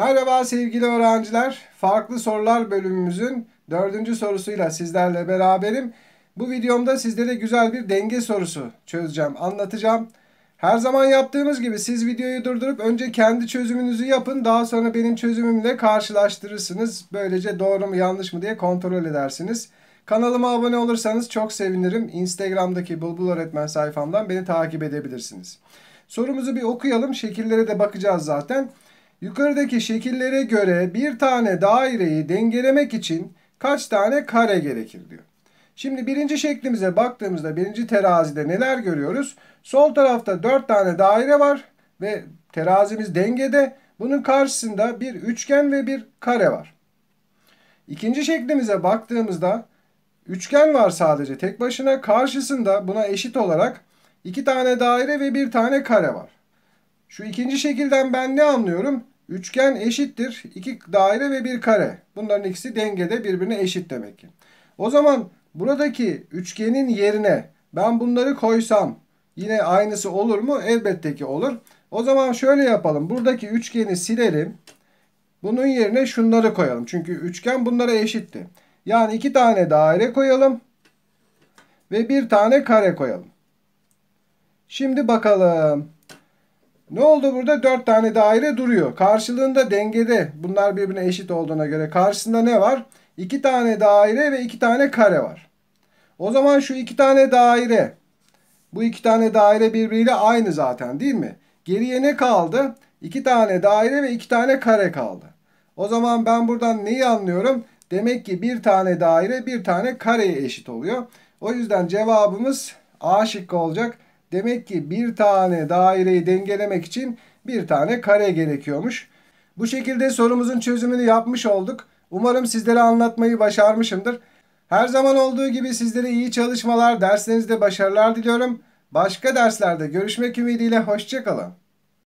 Merhaba sevgili öğrenciler. Farklı sorular bölümümüzün dördüncü sorusuyla sizlerle beraberim. Bu videomda sizlere güzel bir denge sorusu çözeceğim, anlatacağım. Her zaman yaptığımız gibi siz videoyu durdurup önce kendi çözümünüzü yapın. Daha sonra benim çözümümle karşılaştırırsınız. Böylece doğru mu yanlış mı diye kontrol edersiniz. Kanalıma abone olursanız çok sevinirim. Instagram'daki Bulbul Öğretmen sayfamdan beni takip edebilirsiniz. Sorumuzu bir okuyalım. Şekillere de bakacağız zaten. Yukarıdaki şekillere göre bir tane daireyi dengelemek için kaç tane kare gerekir diyor. Şimdi birinci şeklimize baktığımızda birinci terazide neler görüyoruz? Sol tarafta 4 tane daire var ve terazimiz dengede. Bunun karşısında bir üçgen ve bir kare var. İkinci şeklimize baktığımızda üçgen var sadece tek başına. Karşısında buna eşit olarak iki tane daire ve bir tane kare var. Şu ikinci şekilden ben ne anlıyorum? Üçgen eşittir. iki daire ve bir kare. Bunların ikisi dengede birbirine eşit demek ki. O zaman buradaki üçgenin yerine ben bunları koysam yine aynısı olur mu? Elbette ki olur. O zaman şöyle yapalım. Buradaki üçgeni silelim. Bunun yerine şunları koyalım. Çünkü üçgen bunlara eşitti. Yani iki tane daire koyalım. Ve bir tane kare koyalım. Şimdi bakalım. Ne oldu burada? 4 tane daire duruyor. Karşılığında dengede bunlar birbirine eşit olduğuna göre karşısında ne var? 2 tane daire ve 2 tane kare var. O zaman şu 2 tane daire bu iki tane daire birbiriyle aynı zaten değil mi? Geriye ne kaldı? İki tane daire ve iki tane kare kaldı. O zaman ben buradan neyi anlıyorum? Demek ki bir tane daire bir tane kareye eşit oluyor. O yüzden cevabımız A şıkkı olacak. Demek ki bir tane daireyi dengelemek için bir tane kare gerekiyormuş. Bu şekilde sorumuzun çözümünü yapmış olduk. Umarım sizlere anlatmayı başarmışımdır. Her zaman olduğu gibi sizlere iyi çalışmalar, derslerinizde başarılar diliyorum. Başka derslerde görüşmek ümidiyle hoşçakalın.